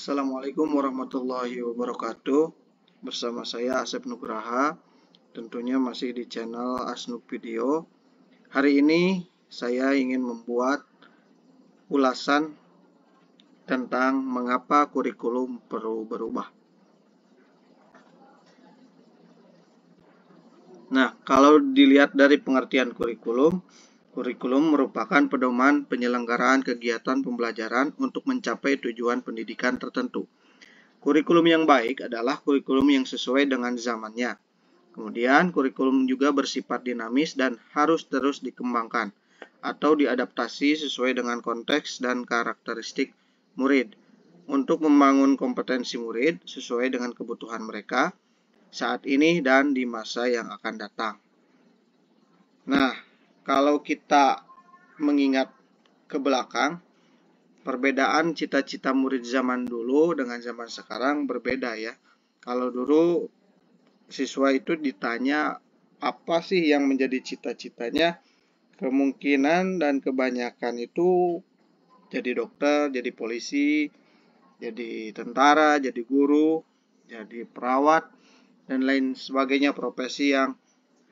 Assalamualaikum warahmatullahi wabarakatuh Bersama saya Asep Nugraha Tentunya masih di channel Asnuk Video Hari ini saya ingin membuat ulasan tentang mengapa kurikulum perlu berubah Nah, kalau dilihat dari pengertian kurikulum, Kurikulum merupakan pedoman penyelenggaraan kegiatan pembelajaran untuk mencapai tujuan pendidikan tertentu. Kurikulum yang baik adalah kurikulum yang sesuai dengan zamannya. Kemudian, kurikulum juga bersifat dinamis dan harus terus dikembangkan atau diadaptasi sesuai dengan konteks dan karakteristik murid untuk membangun kompetensi murid sesuai dengan kebutuhan mereka saat ini dan di masa yang akan datang. Nah, kalau kita mengingat ke belakang, perbedaan cita-cita murid zaman dulu dengan zaman sekarang berbeda ya. Kalau dulu siswa itu ditanya apa sih yang menjadi cita-citanya, kemungkinan dan kebanyakan itu jadi dokter, jadi polisi, jadi tentara, jadi guru, jadi perawat, dan lain sebagainya profesi yang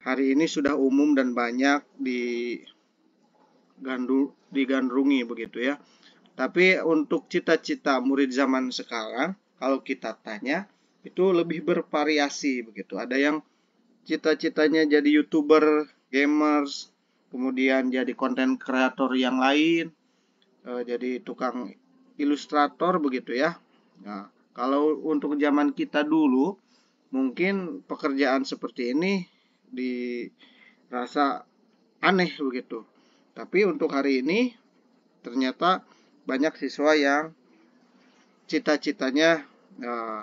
hari ini sudah umum dan banyak di digandrungi begitu ya. Tapi untuk cita-cita murid zaman sekarang, kalau kita tanya, itu lebih bervariasi begitu. Ada yang cita-citanya jadi youtuber, gamers, kemudian jadi konten kreator yang lain, eh, jadi tukang ilustrator begitu ya. Nah, kalau untuk zaman kita dulu, mungkin pekerjaan seperti ini dirasa aneh begitu. Tapi untuk hari ini ternyata banyak siswa yang cita-citanya uh,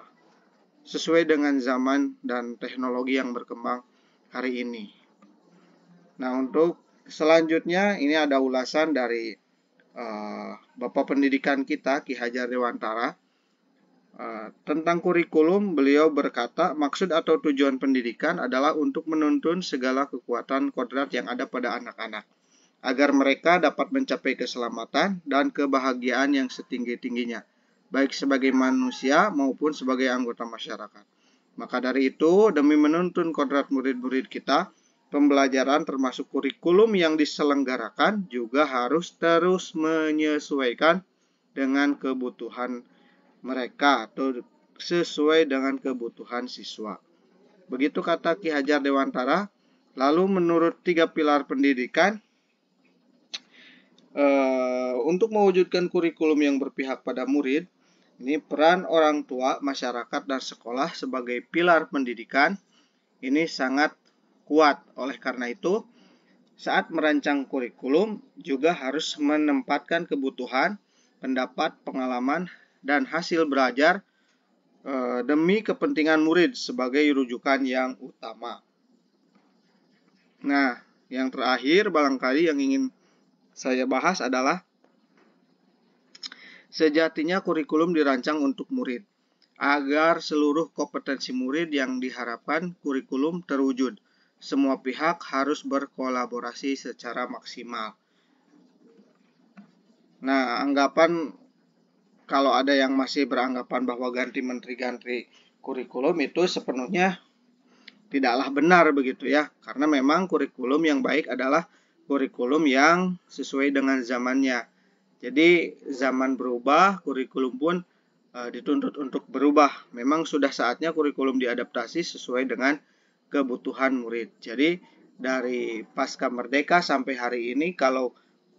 sesuai dengan zaman dan teknologi yang berkembang hari ini. Nah, untuk selanjutnya ini ada ulasan dari uh, Bapak Pendidikan kita Ki Hajar Dewantara Eh, tentang kurikulum, beliau berkata, maksud atau tujuan pendidikan adalah untuk menuntun segala kekuatan kodrat yang ada pada anak-anak, agar mereka dapat mencapai keselamatan dan kebahagiaan yang setinggi-tingginya, baik sebagai manusia maupun sebagai anggota masyarakat. Maka dari itu, demi menuntun kodrat murid-murid kita, pembelajaran termasuk kurikulum yang diselenggarakan juga harus terus menyesuaikan dengan kebutuhan mereka atau sesuai dengan kebutuhan siswa. Begitu kata Ki Hajar Dewantara. Lalu menurut tiga pilar pendidikan, eh, untuk mewujudkan kurikulum yang berpihak pada murid, ini peran orang tua, masyarakat, dan sekolah sebagai pilar pendidikan ini sangat kuat. Oleh karena itu, saat merancang kurikulum juga harus menempatkan kebutuhan, pendapat, pengalaman, dan hasil belajar eh, demi kepentingan murid sebagai rujukan yang utama. Nah, yang terakhir barangkali yang ingin saya bahas adalah sejatinya kurikulum dirancang untuk murid agar seluruh kompetensi murid yang diharapkan kurikulum terwujud. Semua pihak harus berkolaborasi secara maksimal. Nah, anggapan kalau ada yang masih beranggapan bahwa ganti menteri-ganti kurikulum itu sepenuhnya tidaklah benar begitu ya. Karena memang kurikulum yang baik adalah kurikulum yang sesuai dengan zamannya. Jadi zaman berubah, kurikulum pun e, dituntut untuk berubah. Memang sudah saatnya kurikulum diadaptasi sesuai dengan kebutuhan murid. Jadi dari pasca merdeka sampai hari ini kalau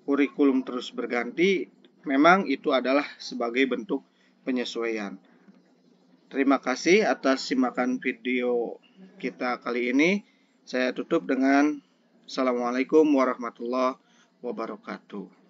kurikulum terus berganti memang itu adalah sebagai bentuk penyesuaian. Terima kasih atas simakan video kita kali ini. Saya tutup dengan Assalamualaikum warahmatullahi wabarakatuh.